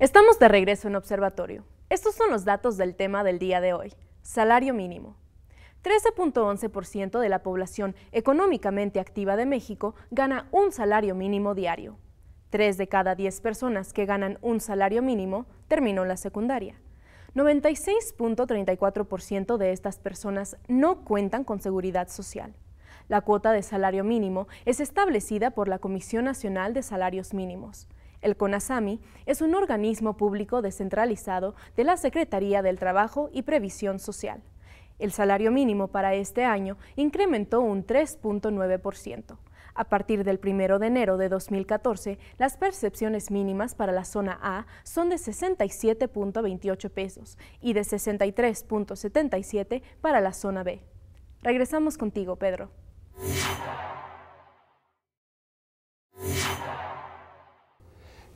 Estamos de regreso en Observatorio. Estos son los datos del tema del día de hoy, salario mínimo. 13.11% de la población económicamente activa de México gana un salario mínimo diario. Tres de cada 10 personas que ganan un salario mínimo terminó la secundaria. 96.34% de estas personas no cuentan con seguridad social. La cuota de salario mínimo es establecida por la Comisión Nacional de Salarios Mínimos. El CONASAMI es un organismo público descentralizado de la Secretaría del Trabajo y Previsión Social. El salario mínimo para este año incrementó un 3.9%. A partir del 1 de enero de 2014, las percepciones mínimas para la zona A son de 67.28 pesos y de 63.77 para la zona B. Regresamos contigo, Pedro.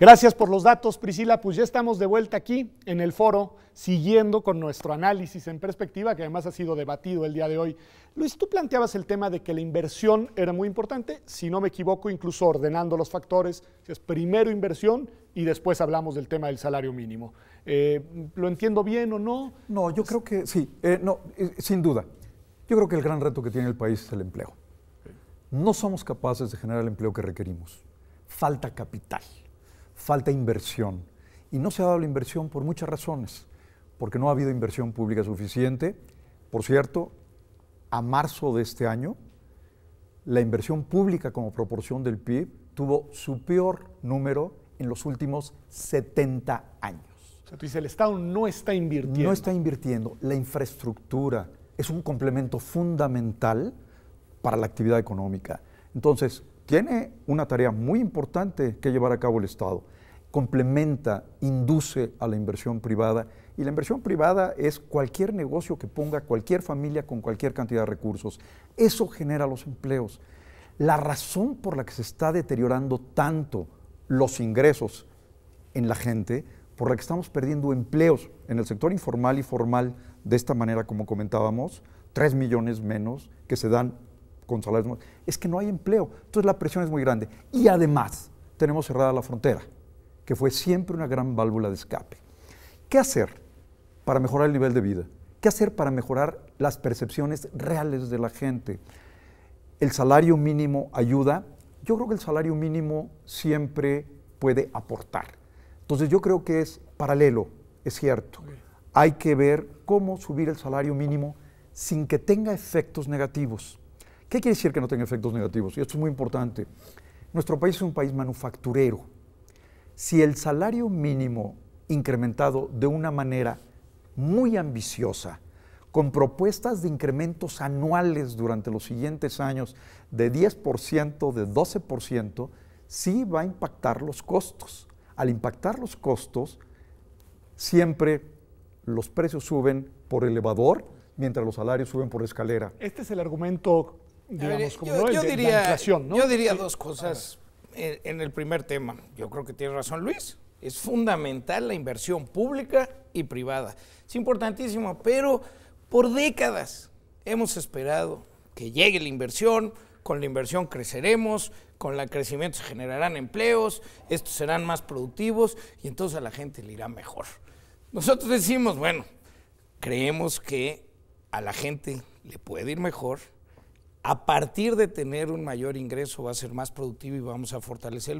Gracias por los datos, Priscila. Pues ya estamos de vuelta aquí en el foro, siguiendo con nuestro análisis en perspectiva, que además ha sido debatido el día de hoy. Luis, tú planteabas el tema de que la inversión era muy importante, si no me equivoco, incluso ordenando los factores, es primero inversión y después hablamos del tema del salario mínimo. Eh, ¿Lo entiendo bien o no? No, yo creo que sí, eh, no, eh, sin duda. Yo creo que el gran reto que tiene el país es el empleo. No somos capaces de generar el empleo que requerimos. Falta capital falta inversión. Y no se ha dado la inversión por muchas razones, porque no ha habido inversión pública suficiente. Por cierto, a marzo de este año, la inversión pública como proporción del PIB tuvo su peor número en los últimos 70 años. O sea, tú dices, el Estado no está invirtiendo. No está invirtiendo. La infraestructura es un complemento fundamental para la actividad económica. Entonces, tiene una tarea muy importante que llevar a cabo el Estado. Complementa, induce a la inversión privada y la inversión privada es cualquier negocio que ponga cualquier familia con cualquier cantidad de recursos. Eso genera los empleos. La razón por la que se está deteriorando tanto los ingresos en la gente, por la que estamos perdiendo empleos en el sector informal y formal de esta manera como comentábamos, tres millones menos que se dan con salarios es que no hay empleo. Entonces la presión es muy grande. Y además tenemos cerrada la frontera, que fue siempre una gran válvula de escape. ¿Qué hacer para mejorar el nivel de vida? ¿Qué hacer para mejorar las percepciones reales de la gente? ¿El salario mínimo ayuda? Yo creo que el salario mínimo siempre puede aportar. Entonces yo creo que es paralelo, es cierto. Hay que ver cómo subir el salario mínimo sin que tenga efectos negativos. ¿Qué quiere decir que no tenga efectos negativos? Y esto es muy importante. Nuestro país es un país manufacturero. Si el salario mínimo incrementado de una manera muy ambiciosa, con propuestas de incrementos anuales durante los siguientes años de 10%, de 12%, sí va a impactar los costos. Al impactar los costos, siempre los precios suben por elevador, mientras los salarios suben por escalera. Este es el argumento como yo, diría, Yo diría dos cosas en, en el primer tema. Yo creo que tiene razón Luis. Es fundamental la inversión pública y privada. Es importantísimo, pero por décadas hemos esperado que llegue la inversión, con la inversión creceremos, con el crecimiento se generarán empleos, estos serán más productivos y entonces a la gente le irá mejor. Nosotros decimos, bueno, creemos que a la gente le puede ir mejor a partir de tener un mayor ingreso va a ser más productivo y vamos a fortalecer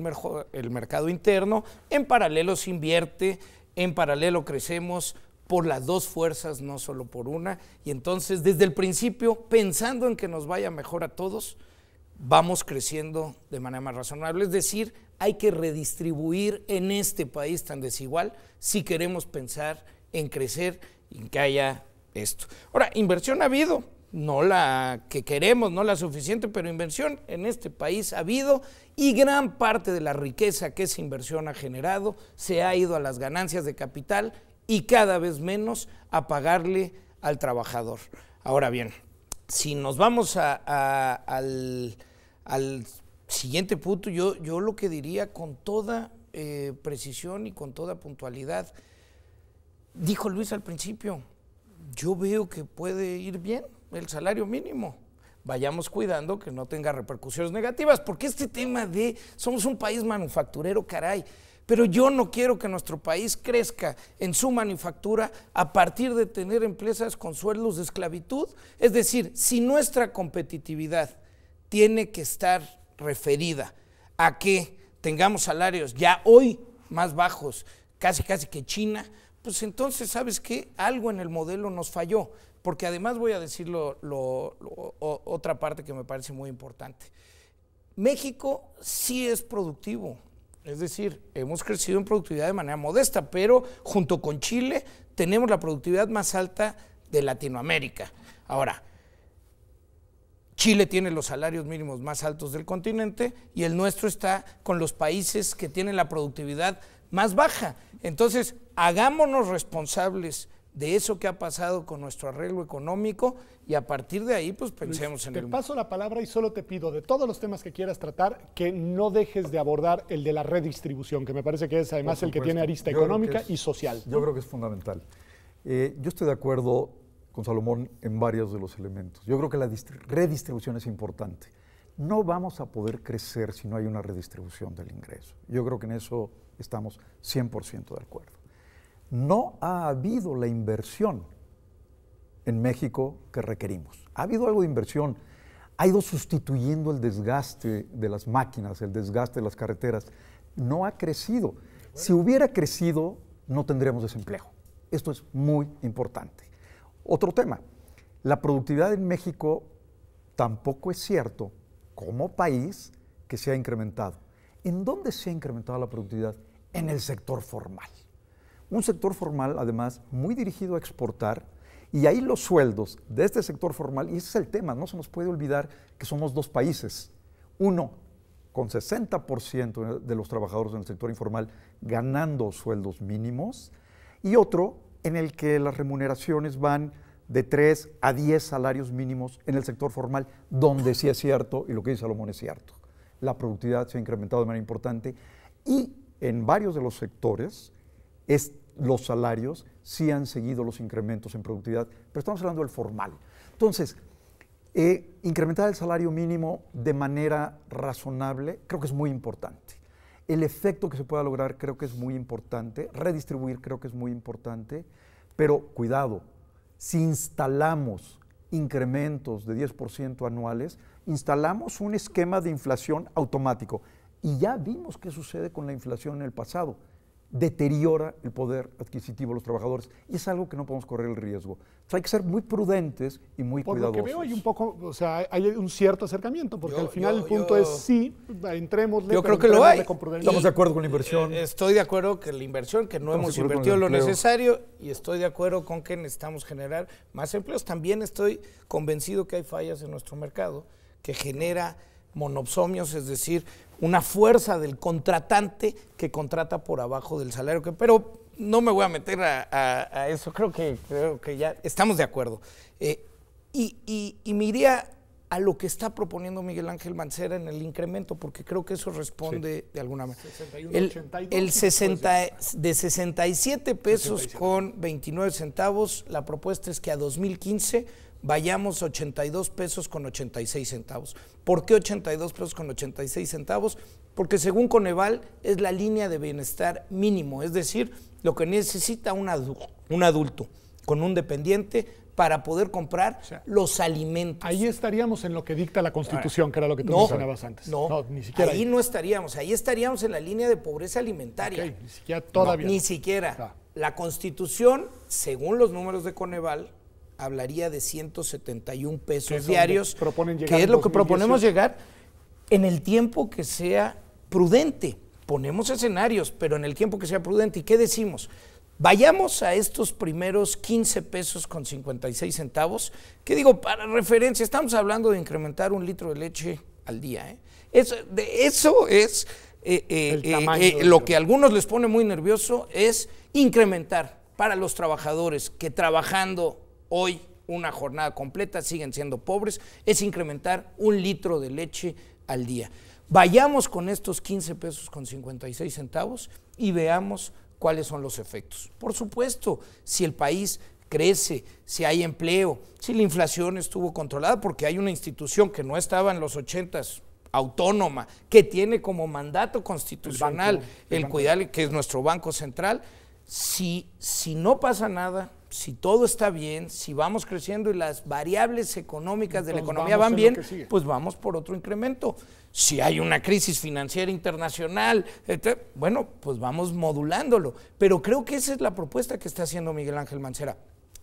el, mercado interno. En paralelo se invierte, en paralelo crecemos por las dos fuerzas, no solo por una. Y entonces, desde el principio, pensando en que nos vaya mejor a todos, vamos creciendo de manera más razonable. Es decir, hay que redistribuir en este país tan desigual si queremos pensar en crecer y en que haya esto. Ahora, inversión ha habido no la que queremos, no la suficiente, pero inversión en este país ha habido y gran parte de la riqueza que esa inversión ha generado se ha ido a las ganancias de capital y cada vez menos a pagarle al trabajador. Ahora bien, si nos vamos al, siguiente punto, yo, lo que diría con toda eh, precisión y con toda puntualidad, dijo Luis al principio, yo veo que puede ir bien, el salario mínimo. Vayamos cuidando que no tenga repercusiones negativas, porque este tema de somos un país manufacturero, caray, pero yo no quiero que nuestro país crezca en su manufactura a partir de tener empresas con sueldos de esclavitud. Es decir, si nuestra competitividad tiene que estar referida a que tengamos salarios ya hoy más bajos, casi casi que China, pues entonces, ¿sabes qué? Algo en el modelo nos falló porque además voy a decir otra parte que me parece muy importante. México sí es productivo, es decir, hemos crecido en productividad de manera modesta, pero junto con Chile tenemos la productividad más alta de Latinoamérica. Ahora, Chile tiene los salarios mínimos más altos del continente y el nuestro está con los países que tienen la productividad más baja. Entonces, hagámonos responsables de eso que ha pasado con nuestro arreglo económico y a partir de ahí pues pensemos en el el... Te paso la palabra y solo te pido de todos los temas que quieras tratar que no dejes de abordar el de la redistribución, que me parece que es además el que tiene arista económica y social. Yo creo que es fundamental. Eh, yo estoy de acuerdo con Salomón en varios de los elementos. Yo creo que la redistribución es importante. No vamos a poder crecer si no hay una redistribución del ingreso. Yo creo que en eso estamos 100% de acuerdo no ha habido la inversión en México que requerimos. Ha habido algo de inversión, ha ido sustituyendo el desgaste de las máquinas, el desgaste de las carreteras. No ha crecido. Si hubiera crecido, no tendríamos desempleo. Esto es muy importante. Otro tema, la productividad en México tampoco es cierto como país que se ha incrementado. ¿En dónde se ha incrementado la productividad? En el sector formal un sector formal además muy dirigido a exportar y ahí los sueldos de este sector formal, y ese es el tema, no se nos puede olvidar que somos dos países, uno con 60% de los trabajadores en el sector informal ganando sueldos mínimos y otro en el que las remuneraciones van de 3 a 10 salarios mínimos en el sector formal, donde sí es cierto, y lo que dice Salomón es cierto, la productividad se ha incrementado de manera importante y en varios de los sectores los salarios, sí han seguido los incrementos en productividad, pero estamos hablando del formal. Entonces, eh, incrementar el salario mínimo de manera razonable creo que es muy importante. El efecto que se pueda lograr creo que es muy importante. Redistribuir creo que es muy importante. Pero cuidado, si instalamos incrementos de 10% anuales, instalamos un esquema de inflación automático. Y ya vimos qué sucede con la inflación en el pasado deteriora el poder adquisitivo de los trabajadores y es algo que no podemos correr el riesgo. hay que ser muy prudentes y muy cuidadosos. Por lo que veo hay un poco, o sea, hay un cierto acercamiento, porque al final el punto es sí, entremos. Yo creo que lo hay. Estamos de acuerdo con la inversión. Eh, estoy de acuerdo que la inversión, que no hemos invertido lo necesario y estoy de acuerdo con que necesitamos generar más empleos. También estoy convencido que hay fallas en nuestro mercado que genera monopsomios, es decir, una fuerza del contratante que contrata por abajo del salario. pero no me voy a meter a, eso, creo que, creo que ya estamos de acuerdo. Eh, y, y, me a lo que está proponiendo Miguel Ángel Mancera en el incremento, porque creo que eso responde de alguna manera. el, 60, de 67 pesos con 29 centavos, la propuesta es que a 2015 vayamos 82 pesos con 86 centavos. ¿Por qué 82 pesos con 86 centavos? Porque según Coneval es la línea de bienestar mínimo, es decir, lo que necesita un, un adulto con un dependiente para poder comprar los alimentos. Ahí estaríamos en lo que dicta la Constitución, ah, que era lo que tú mencionabas antes. No, ni siquiera. Ahí, no estaríamos, ahí estaríamos en la línea de pobreza alimentaria. Okay, ni siquiera todavía. ni siquiera. Ah. La Constitución, según los números de Coneval, hablaría de 171 pesos diarios, ¿Qué que es lo que proponemos llegar en el tiempo que sea prudente. Ponemos escenarios, pero en el tiempo que sea prudente. ¿Y qué decimos? Vayamos a estos primeros 15 pesos con 56 centavos, ¿Qué digo, para referencia, estamos hablando de incrementar un litro de leche al día. ¿eh? Eso, es eh, eh, lo que a algunos les pone muy nervioso, es incrementar para los trabajadores que trabajando hoy una jornada completa, siguen siendo pobres, es incrementar un litro de leche al día. Vayamos con estos 15 pesos con 56 centavos y veamos cuáles son los efectos. Por supuesto, si el país crece, si hay empleo, si la inflación estuvo controlada, porque hay una institución que no estaba en los 80 autónoma, que tiene como mandato constitucional el, cuidarle, que es nuestro Banco Central, si, si no pasa nada, si todo está bien, si vamos creciendo y las variables económicas de la economía van bien, pues vamos por otro incremento. Si hay una crisis financiera internacional, bueno, pues vamos modulándolo. Pero creo que esa es la propuesta que está haciendo Miguel Ángel Mancera.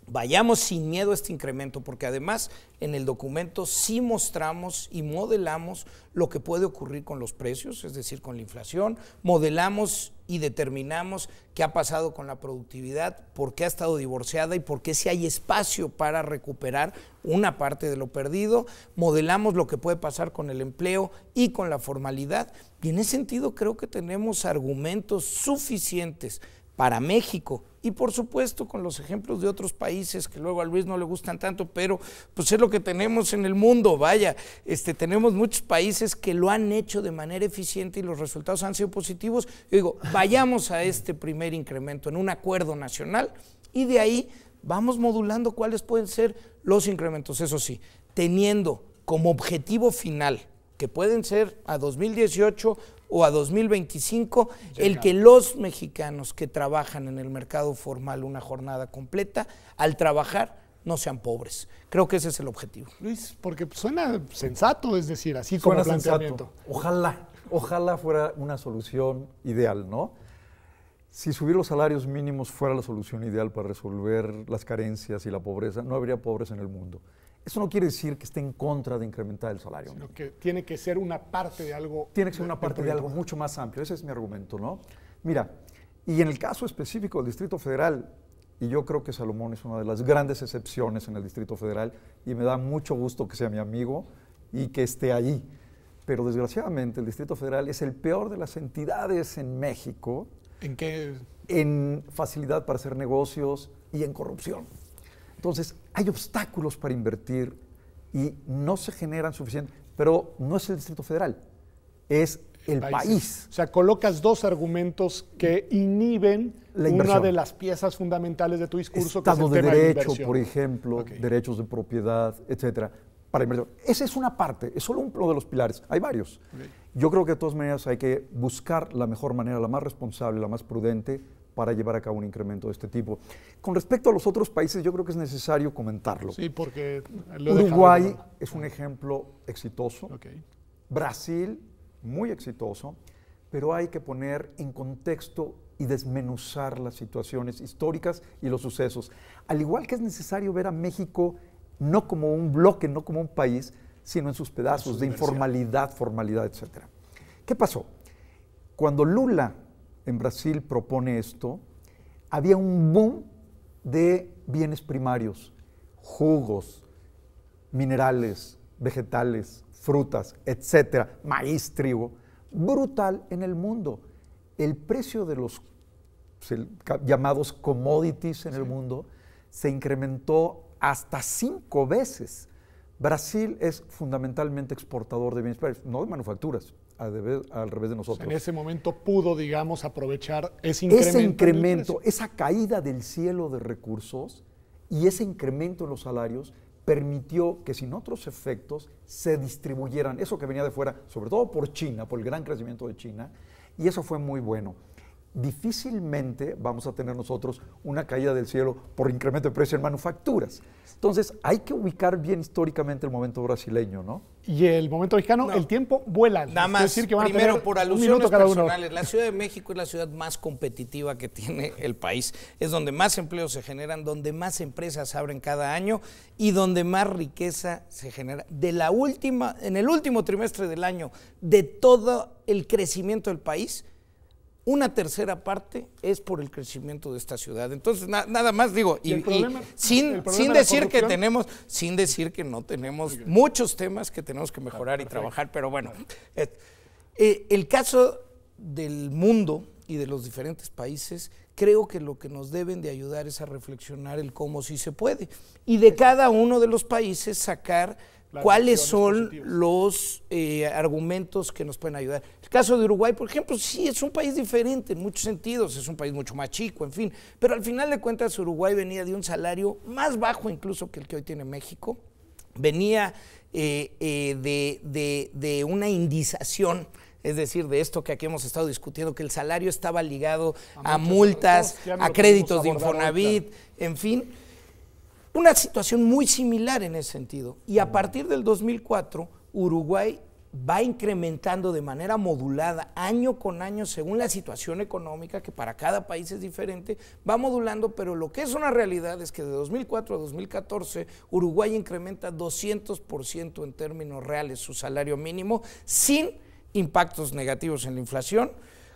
Vayamos sin miedo a este incremento, porque además en el documento sí mostramos y modelamos lo que puede ocurrir con los precios, es decir, con la inflación, modelamos y determinamos qué ha pasado con la productividad, por qué ha estado divorciada y por qué si hay espacio para recuperar una parte de lo perdido, modelamos lo que puede pasar con el empleo y con la formalidad. Y en ese sentido creo que tenemos argumentos suficientes para México. Y por supuesto con los ejemplos de otros países que luego a Luis no le gustan tanto, pero pues es lo que tenemos en el mundo, vaya, este, tenemos muchos países que lo han hecho de manera eficiente y los resultados han sido positivos. Yo digo, vayamos a este primer incremento en un acuerdo nacional y de ahí vamos modulando cuáles pueden ser los incrementos, eso sí, teniendo como objetivo final que pueden ser a 2018 o a 2025, el que los mexicanos que trabajan en el mercado formal una jornada completa, al trabajar, no sean pobres. Creo que ese es el objetivo. Luis, porque suena sensato, es decir, así como planteamiento. Ojalá, ojalá fuera una solución ideal, ¿no? Si subir los salarios mínimos fuera la solución ideal para resolver las carencias y la pobreza, no habría pobres en el mundo. Eso no quiere decir que esté en contra de incrementar el salario. Sino que tiene que ser una parte de algo. Tiene que ser una parte de algo mucho más amplio. Ese es mi argumento, ¿no? Mira, y en el caso específico del Distrito Federal, y yo creo que Salomón es una de las grandes excepciones en el Distrito Federal, y me da mucho gusto que sea mi amigo y que esté ahí, Pero desgraciadamente el Distrito Federal es el peor de las entidades en México. ¿En qué? En facilidad para hacer negocios y en corrupción. Entonces, hay obstáculos para invertir y no se generan suficientes, pero no es el Distrito Federal, es el país. O sea, colocas dos argumentos que inhiben una de las piezas fundamentales de tu discurso. Estado el de derecho, por ejemplo, derechos de propiedad, etcétera, para inversión. Esa es una parte, es solo uno de los pilares, hay varios. Yo creo que de todas maneras hay que buscar la mejor manera, la más responsable, la más prudente para llevar a cabo un incremento de este tipo. Con respecto a los otros países, yo creo que es necesario comentarlo. Sí, porque Uruguay es un ah. ejemplo exitoso. Brasil, muy exitoso, pero hay que poner en contexto y desmenuzar las situaciones históricas y los sucesos. Al igual que es necesario ver a México no como un bloque, no como un país, sino en sus pedazos de informalidad, formalidad, etc. ¿Qué pasó? Cuando Lula en Brasil propone esto, había un boom de bienes primarios, jugos, minerales, vegetales, frutas, etcétera, maíz, trigo, brutal en el mundo. El precio de los pues, llamados commodities en el mundo se incrementó hasta cinco veces. Brasil es fundamentalmente exportador de bienes primarios, no de manufacturas, al revés de nosotros. En ese momento pudo, digamos, aprovechar ese incremento. Ese incremento, esa caída del cielo de recursos y ese incremento en los salarios permitió que sin otros efectos se distribuyeran eso que venía de fuera, sobre todo por China, por el gran crecimiento de China, y eso fue muy bueno difícilmente vamos a tener nosotros una caída del cielo por incremento de precio en manufacturas. Entonces, hay que ubicar bien históricamente el momento brasileño, ¿no? Y el momento mexicano, el tiempo vuela. Nada más, decir que van primero, a tener por alusiones personales, la Ciudad de México es la ciudad más competitiva que tiene el país. Es donde más empleos se generan, donde más empresas abren cada año y donde más riqueza se genera. De la última, en el último trimestre del año, de todo el crecimiento del país, una tercera parte es por el crecimiento de esta ciudad. Entonces, nada más digo, y, sin, sin decir que tenemos, sin decir que no tenemos muchos temas que tenemos que mejorar y trabajar, pero bueno, eh, eh, el caso del mundo y de los diferentes países, creo que lo que nos deben de ayudar es a reflexionar el cómo sí se puede y de cada uno de los países sacar cuáles son los eh, argumentos que nos pueden ayudar. El caso de Uruguay, por ejemplo, sí, es un país diferente en muchos sentidos, es un país mucho más chico, en fin, pero al final de cuentas Uruguay venía de un salario más bajo incluso que el que hoy tiene México, venía eh, eh, de, una indización es decir, de esto que aquí hemos estado discutiendo, que el salario estaba ligado a, multas, a créditos de Infonavit, en fin. Una situación muy similar en ese sentido. Y a partir del 2004, Uruguay va incrementando de manera modulada, año con año, según la situación económica, que para cada país es diferente, va modulando, pero lo que es una realidad es que de 2004 a 2014, Uruguay incrementa 200% en términos reales su salario mínimo, sin impactos negativos en la inflación,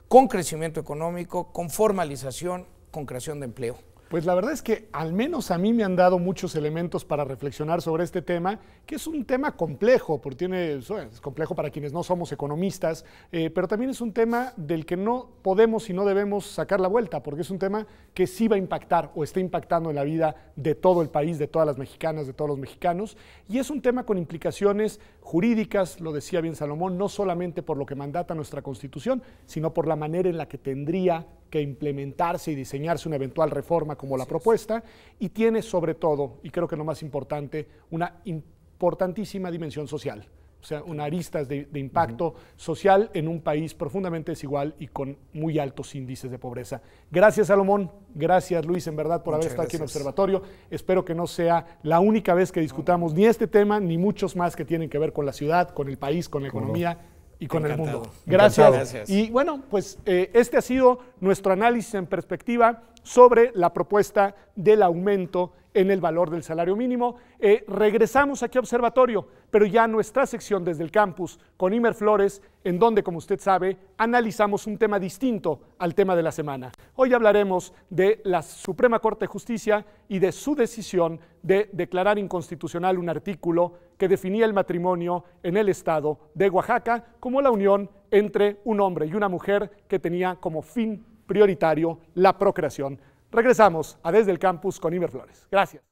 con crecimiento económico, con formalización, con creación de empleo. Pues la verdad es que al menos a mí me han dado muchos elementos para reflexionar sobre este tema, que es un tema complejo, porque tiene, es complejo para quienes no somos economistas, eh, pero también es un tema del que no podemos y no debemos sacar la vuelta, porque es un tema que sí va a impactar o está impactando en la vida de todo el país, de todas las mexicanas, de todos los mexicanos, y es un tema con implicaciones jurídicas, lo decía bien Salomón, no solamente por lo que mandata nuestra Constitución, sino por la manera en la que tendría que implementarse y diseñarse una eventual reforma como la propuesta, y tiene sobre todo, y creo que lo más importante, una importantísima dimensión social o sea, una aristas de, impacto social en un país profundamente desigual y con muy altos índices de pobreza. Gracias, Salomón. Gracias, Luis, en verdad, por haber estado aquí en Observatorio. Espero que no sea la única vez que discutamos ni este tema ni muchos más que tienen que ver con la ciudad, con el país, con la economía. y con el mundo. Gracias. Y bueno, pues eh, este ha sido nuestro análisis en perspectiva sobre la propuesta del aumento en el valor del salario mínimo. Eh, regresamos aquí a Observatorio, pero ya nuestra sección desde el campus con Imer Flores, en donde, como usted sabe, analizamos un tema distinto al tema de la semana. Hoy hablaremos de la Suprema Corte de Justicia y de su decisión de declarar inconstitucional un artículo que definía el matrimonio en el estado de Oaxaca como la unión entre un hombre y una mujer que tenía como fin prioritario la procreación. Regresamos a Desde el Campus con Iber Flores. Gracias.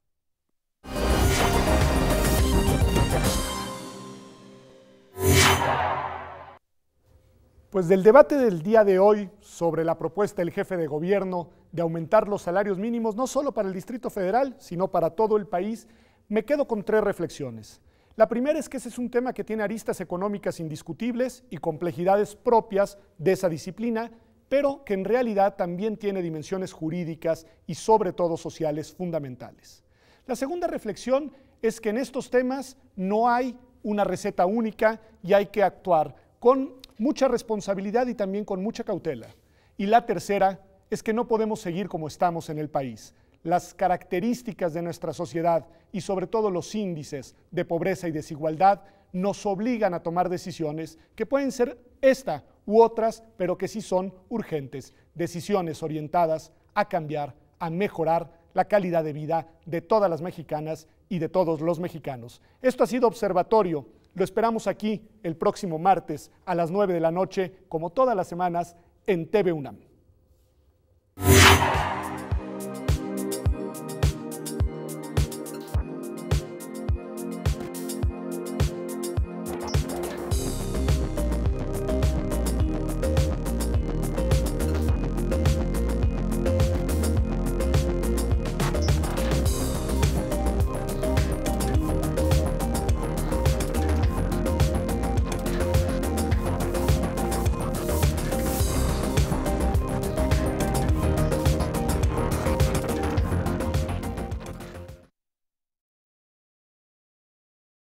Pues del debate del día de hoy sobre la propuesta del jefe de gobierno de aumentar los salarios mínimos no solo para el Distrito Federal, sino para todo el país, me quedo con tres reflexiones. La primera es que ese es un tema que tiene aristas económicas indiscutibles y complejidades propias de esa disciplina pero que en realidad también tiene dimensiones jurídicas y sobre todo sociales fundamentales. La segunda reflexión es que en estos temas no hay una receta única y hay que actuar con mucha responsabilidad y también con mucha cautela. Y la tercera es que no podemos seguir como estamos en el país. Las características de nuestra sociedad y sobre todo los índices de pobreza y desigualdad nos obligan a tomar decisiones que pueden ser esta u otras, pero que sí son urgentes, decisiones orientadas a cambiar, a mejorar la calidad de vida de todas las mexicanas y de todos los mexicanos. Esto ha sido Observatorio. Lo esperamos aquí el próximo martes a las 9 de la noche, como todas las semanas, en TV UNAM.